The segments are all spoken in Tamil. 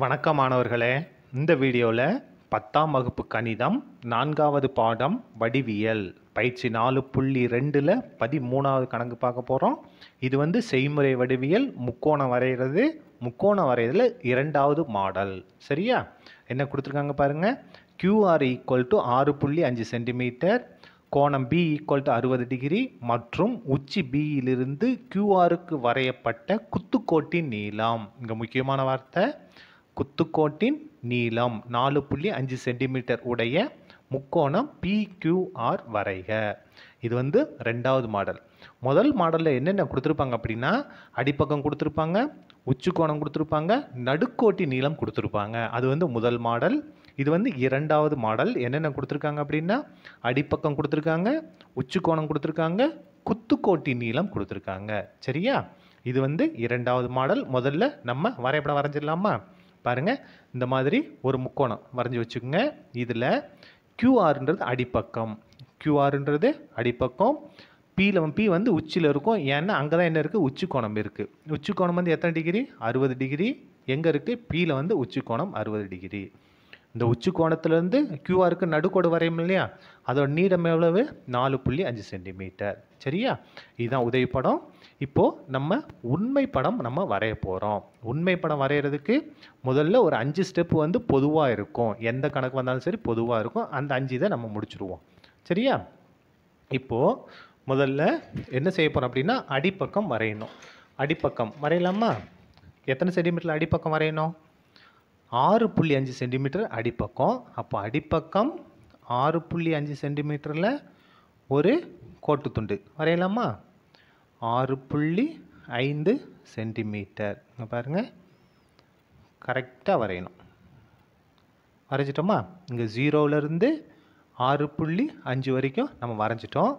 வணக்கம் மாணவர்களே இந்த வீடியோவில் பத்தாம் வகுப்பு கணிதம் நான்காவது பாடம் வடிவியல் பயிற்சி நாலு புள்ளி ரெண்டில் பதிமூணாவது கணக்கு பார்க்க போகிறோம் இது வந்து செய்முறை வடிவியல் முக்கோணம் வரைகிறது முக்கோணம் வரைகிறதுல இரண்டாவது மாடல் சரியா என்ன கொடுத்துருக்காங்க பாருங்கள் கியூஆர் ஈக்குவல் டு ஆறு புள்ளி அஞ்சு சென்டிமீட்டர் கோணம் பி ஈக்குவல் டு அறுபது டிகிரி மற்றும் உச்சி பியிலிருந்து கியூஆருக்கு வரையப்பட்ட குத்துக்கோட்டின் நீளம் இங்கே முக்கியமான வார்த்தை குத்துக்கோட்டின் நீளம் நாலு புள்ளி அஞ்சு சென்டிமீட்டர் உடைய முக்கோணம் பிக்யூஆர் வரைக இது வந்து ரெண்டாவது மாடல் முதல் மாடலில் என்னென்ன கொடுத்துருப்பாங்க அப்படின்னா அடிப்பக்கம் கொடுத்துருப்பாங்க உச்சு கோணம் கொடுத்துருப்பாங்க நடுக்கோட்டி நீளம் கொடுத்துருப்பாங்க அது வந்து முதல் மாடல் இது வந்து இரண்டாவது மாடல் என்னென்ன கொடுத்துருக்காங்க அப்படின்னா அடிப்பக்கம் கொடுத்துருக்காங்க உச்சு கோணம் கொடுத்துருக்காங்க குத்துக்கோட்டி நீளம் கொடுத்துருக்காங்க சரியா இது வந்து இரண்டாவது மாடல் முதல்ல நம்ம வரைபடம் வரைஞ்சிடலாமா பாருங்கள் இந்த மாதிரி ஒரு முக்கோணம் வரைஞ்சி வச்சுக்கோங்க இதில் கியூஆர்ன்றது அடிப்பக்கம் கியூஆர்ன்றது அடிப்பக்கம் பியில் பி வந்து உச்சியில் இருக்கும் ஏன்னா அங்கே தான் என்ன இருக்குது உச்சிக்கோணம் இருக்குது உச்சிக்கோணம் வந்து எத்தனை டிகிரி அறுபது டிகிரி எங்கே இருக்குது பியில் வந்து உச்சிக்கோணம் அறுபது டிகிரி இந்த உச்சி கோணத்துலேருந்து க்யூஆருக்கு நடுக்கோடு வரையும் இல்லையா அதோட நீடம் எவ்வளவு நாலு புள்ளி அஞ்சு சென்டிமீட்டர் சரியா இதுதான் உதவி படம் இப்போது நம்ம உண்மை படம் நம்ம வரைய போகிறோம் உண்மை படம் வரைகிறதுக்கு முதல்ல ஒரு அஞ்சு ஸ்டெப் வந்து பொதுவாக இருக்கும் எந்த கணக்கு வந்தாலும் சரி பொதுவாக இருக்கும் அந்த அஞ்சு இதை நம்ம முடிச்சுடுவோம் சரியா இப்போது முதல்ல என்ன செய்ய போகிறோம் அப்படின்னா அடிப்பக்கம் வரையணும் அடிப்பக்கம் வரையலாமா எத்தனை சென்டிமீட்டரில் அடிப்பக்கம் வரையணும் ஆறு புள்ளி அஞ்சு சென்டிமீட்டர் அடிப்பக்கம் அப்போ அடிப்பக்கம் ஆறு புள்ளி அஞ்சு சென்டிமீட்டரில் ஒரு கோட்டு துண்டு வரையலாமா ஆறு புள்ளி ஐந்து சென்டிமீட்டர் இங்கே பாருங்கள் கரெக்டாக வரையணும் வரைஞ்சிட்டோமா இங்கே ஜீரோவிலேருந்து ஆறு புள்ளி அஞ்சு வரைக்கும் நம்ம வரைஞ்சிட்டோம்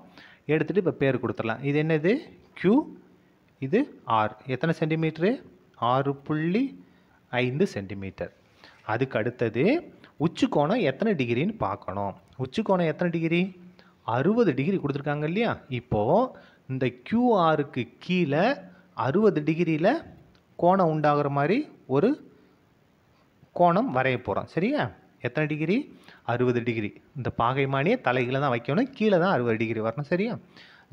எடுத்துகிட்டு இப்போ பேர் கொடுத்துடலாம் இது என்னது க்யூ இது ஆர் எத்தனை சென்டிமீட்ரு ஆறு புள்ளி ஐந்து சென்டிமீட்டர் அதுக்கு அடுத்தது உச்சிக்கோணம் எத்தனை டிகிரின்னு பார்க்கணும் உச்சிக்கோணம் எத்தனை டிகிரி அறுபது டிகிரி கொடுத்துருக்காங்க இல்லையா இப்போது இந்த க்யூஆருக்கு கீழே அறுபது டிகிரியில் கோணம் உண்டாகிற மாதிரி ஒரு கோணம் வரைய போகிறோம் சரியா எத்தனை டிகிரி அறுபது டிகிரி இந்த பாகைமானியை தலைகளை தான் வைக்கணும் கீழே தான் அறுபது டிகிரி வரணும் சரியா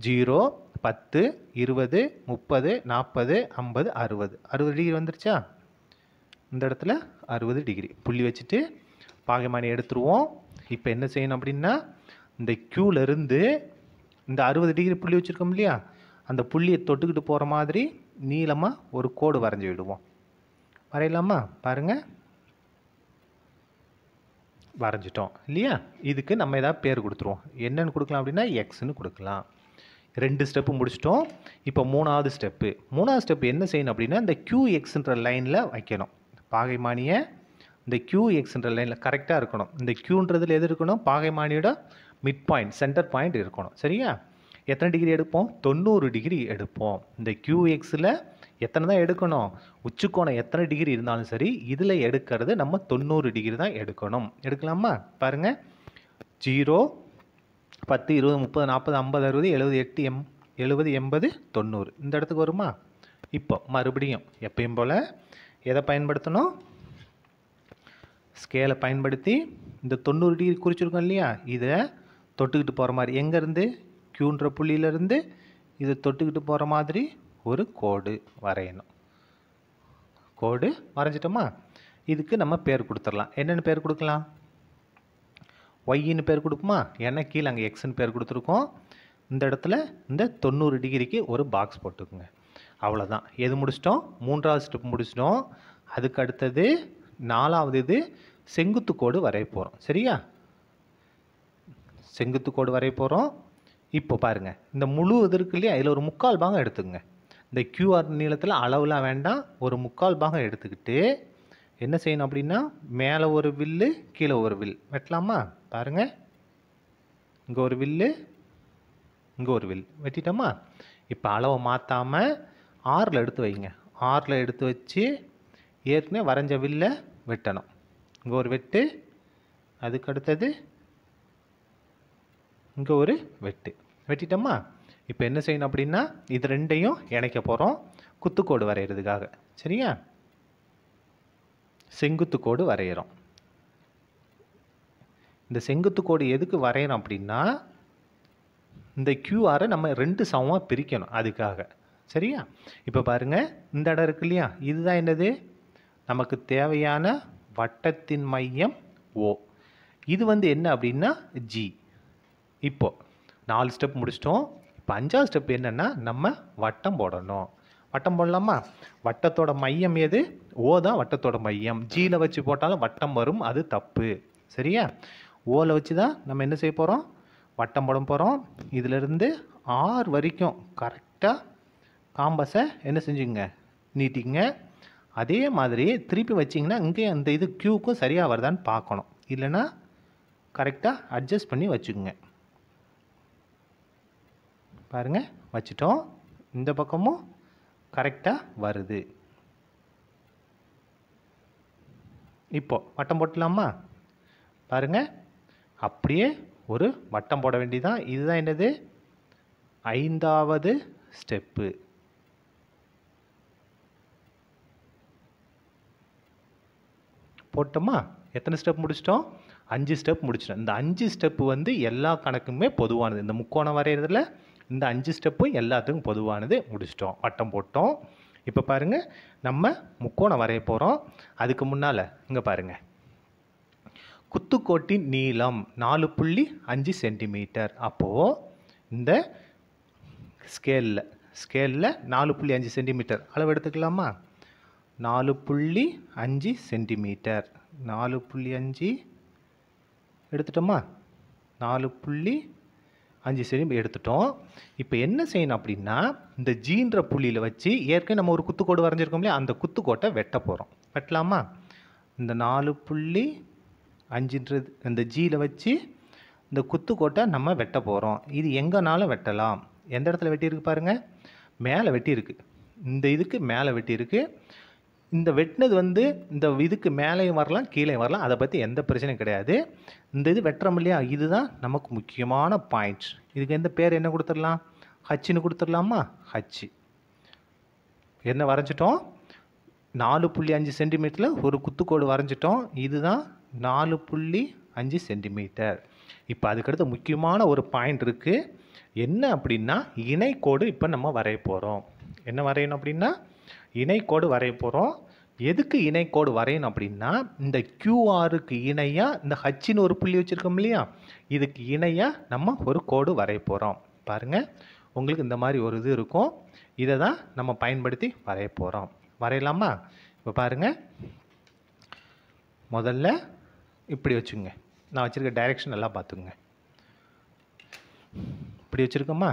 ஜீரோ பத்து இருபது முப்பது நாற்பது ஐம்பது அறுபது அறுபது டிகிரி வந்துருச்சா இந்த இடத்துல அறுபது டிகிரி புள்ளி வச்சுட்டு பாகைமானி எடுத்துருவோம் இப்போ என்ன செய்யணும் அப்படின்னா இந்த க்யூலருந்து இந்த அறுபது டிகிரி புள்ளி வச்சுருக்கோம் இல்லையா அந்த புள்ளியை தொட்டுக்கிட்டு போகிற மாதிரி நீளமாக ஒரு கோடு வரைஞ்சி விடுவோம் வரையலாமா பாருங்கள் வரைஞ்சிட்டோம் இல்லையா இதுக்கு நம்ம எதாவது பேர் கொடுத்துருவோம் என்னென்னு கொடுக்கலாம் அப்படின்னா எக்ஸ்னு கொடுக்கலாம் ரெண்டு ஸ்டெப்பு முடிச்சிட்டோம் இப்போ மூணாவது ஸ்டெப்பு மூணாவது ஸ்டெப் என்ன செய்யணும் அப்படின்னா இந்த க்யூ எக்ஸுன்ற லைனில் வைக்கணும் பாகைமானிய இந்த கியூ எக்ஸ்ன்ற லைனில் கரெக்டாக இருக்கணும் இந்த கியூன்றதில் எது இருக்கணும் பாகைமானியோட மிட் பாயிண்ட் சென்டர் பாயிண்ட் இருக்கணும் சரியா எத்தனை டிகிரி எடுப்போம் தொண்ணூறு டிகிரி எடுப்போம் இந்த கியூ எக்ஸில் எத்தனை தான் எடுக்கணும் உச்சிக்கோணம் எத்தனை டிகிரி இருந்தாலும் சரி இதில் எடுக்கிறது நம்ம தொண்ணூறு டிகிரி தான் எடுக்கணும் எடுக்கலாமா பாருங்கள் ஜீரோ பத்து இருபது முப்பது நாற்பது ஐம்பது அறுபது எழுபது எட்டு எம் எழுபது எண்பது தொண்ணூறு இந்த இடத்துக்கு வருமா இப்போ மறுபடியும் எப்பயும் போல் எதை பயன்படுத்தணும் ஸ்கேலை பயன்படுத்தி இந்த தொண்ணூறு டிகிரி குறிச்சிருக்கோம் இல்லையா இதை தொட்டுக்கிட்டு போகிற மாதிரி எங்கேருந்து க்யூன்ற புள்ளியிலேருந்து இதை தொட்டுக்கிட்டு போகிற மாதிரி ஒரு கோடு வரையணும் கோடு வரைஞ்சிட்டோமா இதுக்கு நம்ம பேர் கொடுத்துடலாம் என்னென்னு பேர் கொடுக்கலாம் ஒய்ன்னு பேர் கொடுப்போமா ஏன்னா கீழே அங்கே எக்ஸ்ன்னு பேர் கொடுத்துருக்கோம் இந்த இடத்துல இந்த தொண்ணூறு டிகிரிக்கு ஒரு பாக்ஸ் போட்டுக்குங்க அவ்வளோதான் எது முடிச்சிட்டோம் மூன்றாவது ஸ்டெப் முடிச்சிட்டோம் அதுக்கு அடுத்தது நாலாவது இது செங்குத்து கோடு வரைய போகிறோம் சரியா செங்குத்து கோடு வரைய போகிறோம் இப்போ பாருங்கள் இந்த முழு இதற்கு இல்லையா அதில் ஒரு முக்கால் பாகம் எடுத்துக்கங்க இந்த கியூஆர் நீளத்தில் அளவுலாம் வேண்டாம் ஒரு முக்கால் பாகம் எடுத்துக்கிட்டு என்ன செய்யணும் அப்படின்னா மேலே ஒரு வில்லு கீழே ஒரு வில் வெட்டலாமா பாருங்கள் இங்கே ஒரு வில்லு இங்கே ஒரு வில் வெட்டிட்டோமா இப்போ அளவை மாற்றாமல் ஆறில் எடுத்து வைங்க ஆறில் எடுத்து வச்சு ஏற்கனவே வரைஞ்ச வில்ல வெட்டணும் இங்கே ஒரு வெட்டு அதுக்கு அடுத்தது இங்கே ஒரு வெட்டு வெட்டிட்டோமா இப்போ என்ன செய்யணும் அப்படின்னா இது ரெண்டையும் இணைக்க போகிறோம் குத்துக்கோடு வரைகிறதுக்காக சரியா செங்குத்துக்கோடு வரைகிறோம் இந்த செங்குத்துக்கோடு எதுக்கு வரைகிறோம் அப்படின்னா இந்த கியூஆரை நம்ம ரெண்டு சமமாக பிரிக்கணும் அதுக்காக சரியா இப்போ பாருங்கள் இந்த இடம் இருக்கு இல்லையா இதுதான் என்னது நமக்கு தேவையான வட்டத்தின் மையம் ஓ இது வந்து என்ன அப்படின்னா ஜி இப்போ நாலு ஸ்டெப் முடிச்சிட்டோம் இப்போ அஞ்சாவது ஸ்டெப் என்னென்னா நம்ம வட்டம் போடணும் வட்டம் போடலாமா வட்டத்தோட மையம் எது ஓ தான் வட்டத்தோட மையம் ஜியில் வச்சு போட்டாலும் வட்டம் வரும் அது தப்பு சரியா ஓவில் வச்சு தான் நம்ம என்ன செய்ய போகிறோம் வட்டம் போட போகிறோம் இதிலிருந்து ஆறு வரைக்கும் கரெக்டாக காம்பஸை என்ன செஞ்சுங்க நீட்டிங்க அதே மாதிரி திருப்பி வச்சிங்கன்னா இங்கேயே அந்த இது க்யூக்கும் சரியாக வருதான்னு பார்க்கணும் இல்லைன்னா கரெக்டாக அட்ஜஸ்ட் பண்ணி வச்சுக்கோங்க பாருங்கள் வச்சிட்டோம் இந்த பக்கமும் கரெக்டாக வருது இப்போது வட்டம் போட்டலாமா பாருங்கள் அப்படியே ஒரு வட்டம் போட வேண்டியதான் இதுதான் என்னது ஐந்தாவது ஸ்டெப்பு போட்டோமா எத்தனை ஸ்டெப் முடிச்சிட்டோம் அஞ்சு ஸ்டெப் முடிச்சிடும் இந்த அஞ்சு ஸ்டெப்பு வந்து எல்லா கணக்குமே பொதுவானது இந்த முக்கோணம் வரைகிறதுல இந்த அஞ்சு ஸ்டெப்பும் எல்லாத்துக்கும் பொதுவானது முடிச்சிட்டோம் வட்டம் போட்டோம் இப்போ பாருங்கள் நம்ம முக்கோணம் வரைய போகிறோம் அதுக்கு முன்னால் இங்கே பாருங்கள் குத்துக்கோட்டின் நீளம் நாலு புள்ளி அஞ்சு சென்டிமீட்டர் அப்போது இந்த ஸ்கேலில் ஸ்கேலில் நாலு புள்ளி அஞ்சு சென்டிமீட்டர் அளவு எடுத்துக்கலாமா நாலு புள்ளி அஞ்சு சென்டிமீட்டர் நாலு புள்ளி அஞ்சு எடுத்துட்டோமா நாலு புள்ளி அஞ்சு சென்டி எடுத்துட்டோம் இப்போ என்ன செய்யணும் அப்படின்னா இந்த ஜீன்ற புள்ளியில் வச்சு ஏற்கனவே நம்ம ஒரு குத்துக்கோடு வரைஞ்சிருக்கோம் அந்த குத்துக்கோட்டை வெட்ட போகிறோம் வெட்டலாமா இந்த நாலு புள்ளி அஞ்சுன்றது இந்த ஜீயில் வச்சு இந்த குத்துக்கோட்டை நம்ம வெட்ட போகிறோம் இது எங்கேனாலும் வெட்டலாம் எந்த இடத்துல வெட்டியிருக்கு பாருங்கள் மேலே வெட்டியிருக்கு இந்த இதுக்கு மேலே வெட்டியிருக்கு இந்த வெட்டினது வந்து இந்த இதுக்கு மேலேயும் வரலாம் கீழே வரலாம் அதை பற்றி எந்த பிரச்சனையும் கிடையாது இந்த இது வெட்டுறோம் இல்லையா இதுதான் நமக்கு முக்கியமான பாயிண்ட்ஸ் இதுக்கு எந்த பேர் என்ன கொடுத்துடலாம் ஹச்சுன்னு கொடுத்துடலாமா ஹச்சு என்ன வரைஞ்சிட்டோம் நாலு புள்ளி அஞ்சு சென்டிமீட்டரில் ஒரு குத்துக்கோடு வரைஞ்சிட்டோம் இதுதான் நாலு புள்ளி அஞ்சு சென்டிமீட்டர் இப்போ அதுக்கடுத்து முக்கியமான ஒரு பாயிண்ட் இருக்குது என்ன அப்படின்னா இணைக்கோடு இப்போ நம்ம வரைய போகிறோம் என்ன வரையணும் அப்படின்னா இணைக்கோடு வரைய போகிறோம் எதுக்கு இணைக்கோடு வரையணும் அப்படின்னா இந்த க்யூஆருக்கு இணையாக இந்த ஹச்சின்னு ஒரு புள்ளி வச்சுருக்கோம் இல்லையா இதுக்கு இணையாக நம்ம ஒரு கோடு வரைய போகிறோம் பாருங்கள் உங்களுக்கு இந்த மாதிரி ஒரு இது இருக்கும் இதை தான் நம்ம பயன்படுத்தி வரைய போகிறோம் வரையலாமா இப்போ பாருங்கள் முதல்ல இப்படி வச்சுங்க நான் வச்சுருக்க டைரெக்ஷன் எல்லாம் பார்த்துங்க இப்படி வச்சுருக்கோமா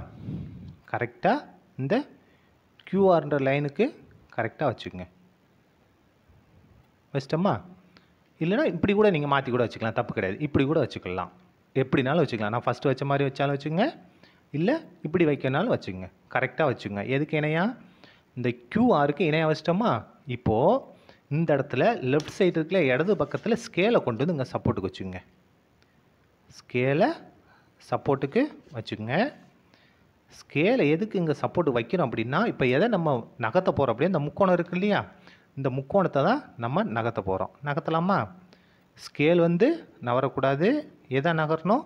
கரெக்டாக இந்த க்யூஆர்ன்ற லைனுக்கு கரெக்டாக வச்சுக்கோங்க வச்சிட்டோமா இல்லைனா இப்படி கூட நீங்கள் மாற்றி கூட வச்சுக்கலாம் தப்பு கிடையாது இப்படி கூட வச்சுக்கலாம் எப்படினாலும் வச்சுக்கலாம் நான் ஃபஸ்ட்டு வச்ச மாதிரி வச்சாலும் வச்சுங்க இல்லை இப்படி வைக்கனாலும் வச்சுங்க கரெக்டாக வச்சுங்க எதுக்கு இணையாக இந்த க்யூஆருக்கு இணையாக வச்சிட்டோமா இப்போது இந்த இடத்துல லெஃப்ட் சைடு இருக்கிற இடது பக்கத்தில் ஸ்கேலை கொண்டு வந்து இங்கே சப்போர்ட்டுக்கு வச்சுங்க ஸ்கேலை சப்போர்ட்டுக்கு வச்சுங்க ஸ்கேலை எதுக்கு இங்கே சப்போர்ட் வைக்கிறோம் அப்படின்னா இப்போ எதை நம்ம நகர்த்த போகிறோம் அப்படின்னா இந்த முக்கோணம் இருக்குது இல்லையா இந்த முக்கோணத்தை தான் நம்ம நகர்த்த போகிறோம் நகர்த்தலாமா ஸ்கேல் வந்து நகரக்கூடாது எதை நகரணும்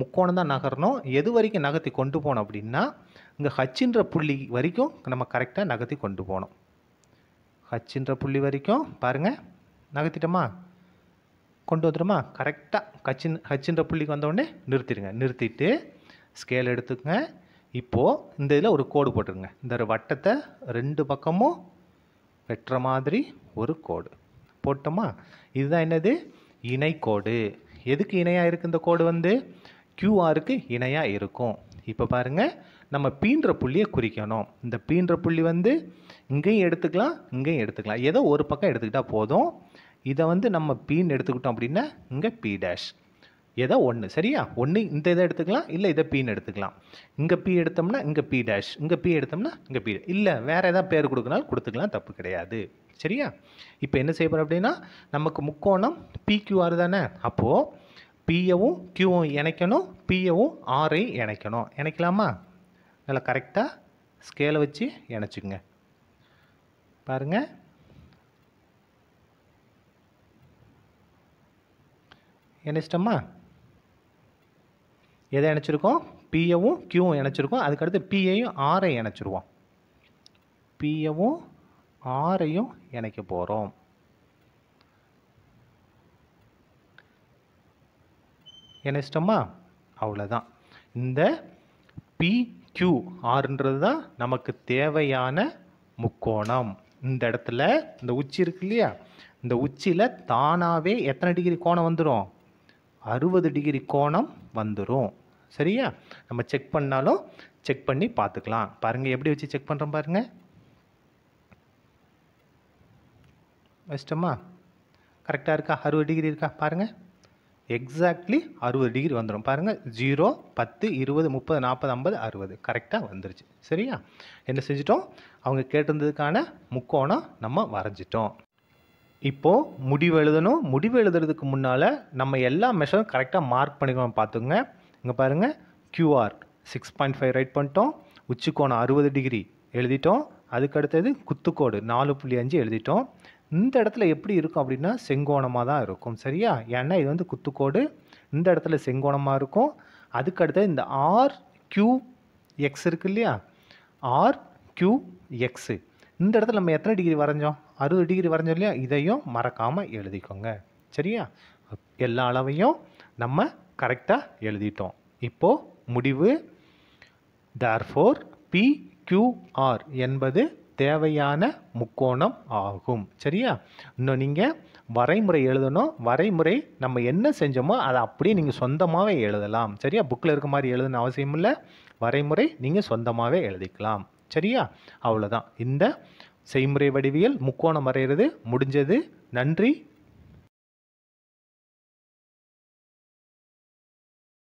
முக்கோணம் தான் நகரணும் எது வரைக்கும் நகர்த்தி கொண்டு போகணும் அப்படின்னா இங்கே ஹச்சின்ற புள்ளி வரைக்கும் நம்ம கரெக்டாக நகர்த்தி கொண்டு போகணும் ஹச்சின்ற புள்ளி வரைக்கும் பாருங்கள் நகர்த்திட்டோமா கொண்டு வந்துடுமா கரெக்டாக ஹச்சின் ஹச்சின்ற புள்ளிக்கு வந்தோடனே நிறுத்திடுங்க நிறுத்திட்டு ஸ்கேல் எடுத்துக்கங்க இப்போது இந்த இதில் ஒரு கோடு போட்டுருங்க இந்த வட்டத்தை ரெண்டு பக்கமும் வெட்டுற மாதிரி ஒரு கோடு போட்டோமா இதுதான் என்னது இணைக்கோடு எதுக்கு இணையாக இருக்குது இந்த கோடு வந்து கியூஆருக்கு இணையாக இருக்கும் இப்போ பாருங்கள் நம்ம பீன்ற புள்ளியை குறிக்கணும் இந்த பீன்ற புள்ளி வந்து இங்கேயும் எடுத்துக்கலாம் இங்கேயும் எடுத்துக்கலாம் ஏதோ ஒரு பக்கம் எடுத்துக்கிட்டால் போதும் இதை வந்து நம்ம பீன் எடுத்துக்கிட்டோம் அப்படின்னா இங்கே பி டேஷ் ஏதோ ஒன்று சரியா ஒன்று இந்த இதை எடுத்துக்கலாம் இல்லை இதை பீன்னு எடுத்துக்கலாம் இங்கே பி எடுத்தோம்னா இங்கே பி டேஷ் இங்கே பி எடுத்தோம்னா இங்கே பி இல்லை வேறு எதாவது பேர் கொடுக்கனாலும் கொடுத்துக்கலாம் தப்பு கிடையாது சரியா இப்போ என்ன செய்யணும் அப்படின்னா நமக்கு முக்கோணம் பிக்யூஆர் தானே அப்போது பிஎவும் கியூவும் இணைக்கணும் பிஏவும் ஆரை இணைக்கணும் இணைக்கலாமா நல்லா கரெக்டாக ஸ்கேலை வச்சு இணைச்சிக்கங்க பாருங்கள் என்ன இஷ்டமா எதை இணைச்சிருக்கோம் பிஏவும் கியூவும் இணைச்சிருக்கோம் அதுக்கடுத்து பிஏயும் ஆரை இணைச்சிருவோம் பிஏவும் ஆரையும் இணைக்க போகிறோம் இணைச்சிட்டோமா அவ்வளோதான் இந்த பிக்யூ ஆறுன்றது தான் நமக்கு தேவையான முக்கோணம் இந்த இடத்துல இந்த உச்சி இருக்கு இல்லையா இந்த உச்சியில் தானாகவே எத்தனை டிகிரி கோணம் வந்துடும் அறுபது டிகிரி கோணம் வந்துடும் சரியா நம்ம செக் பண்ணாலும் செக் பண்ணி பார்த்துக்கலாம் பாருங்கள் எப்படி வச்சு செக் பண்ணுறோம் பாருங்கள் வச்சிட்டோமா கரெக்டாக இருக்கா அறுபது டிகிரி இருக்கா பாருங்கள் எக்ஸாக்ட்லி அறுபது டிகிரி வந்துடும் பாருங்கள் ஜீரோ பத்து இருபது முப்பது நாற்பது ஐம்பது அறுபது கரெக்டாக வந்துருச்சு சரியா என்ன செஞ்சிட்டோம் அவங்க கேட்டிருந்ததுக்கான முக்கோணம் நம்ம வரைஞ்சிட்டோம் இப்போது முடிவு எழுதணும் முடிவு எழுதுறதுக்கு முன்னால் நம்ம எல்லா மெஷரும் கரெக்டாக மார்க் பண்ணிக்கணும் பார்த்துங்க இங்கே பாருங்கள் QR six point five right பண்ணிட்டோம் உச்சிக்கோணம் அறுபது டிகிரி எழுதிட்டோம் அதுக்கடுத்தது குத்துக்கோடு நாலு புள்ளி அஞ்சு எழுதிட்டோம் இந்த இடத்துல எப்படி இருக்கும் அப்படின்னா செங்கோணமாக தான் இருக்கும் சரியா ஏன்னா இது வந்து குத்துக்கோடு இந்த இடத்துல செங்கோணமாக இருக்கும் அதுக்கடுத்தது இந்த ஆர் க்யூ எக்ஸ் இருக்கு இல்லையா ஆர் க்யூ எக்ஸு இந்த இடத்துல நம்ம எத்தனை டிகிரி வரைஞ்சோம் அறுபது டிகிரி வரைஞ்சோம் இல்லையா இதையும் மறக்காமல் எழுதிக்கோங்க சரியா எல்லா அளவையும் நம்ம கரெக்டாக எழுதிட்டோம் இப்போது முடிவு பி பிக்யூஆர் என்பது தேவையான முக்கோணம் ஆகும் சரியா இன்னும் நீங்கள் வரைமுறை எழுதணும் வரைமுறை நம்ம என்ன செஞ்சோமோ அதை அப்படியே நீங்கள் சொந்தமாகவே எழுதலாம் சரியா புக்கில் இருக்க மாதிரி எழுதணும் அவசியம் இல்லை வரைமுறை நீங்கள் சொந்தமாகவே எழுதிக்கலாம் சரியா அவ்வளோதான் இந்த செய்முறை வடிவியல் முக்கோணம் வரைகிறது முடிஞ்சது நன்றி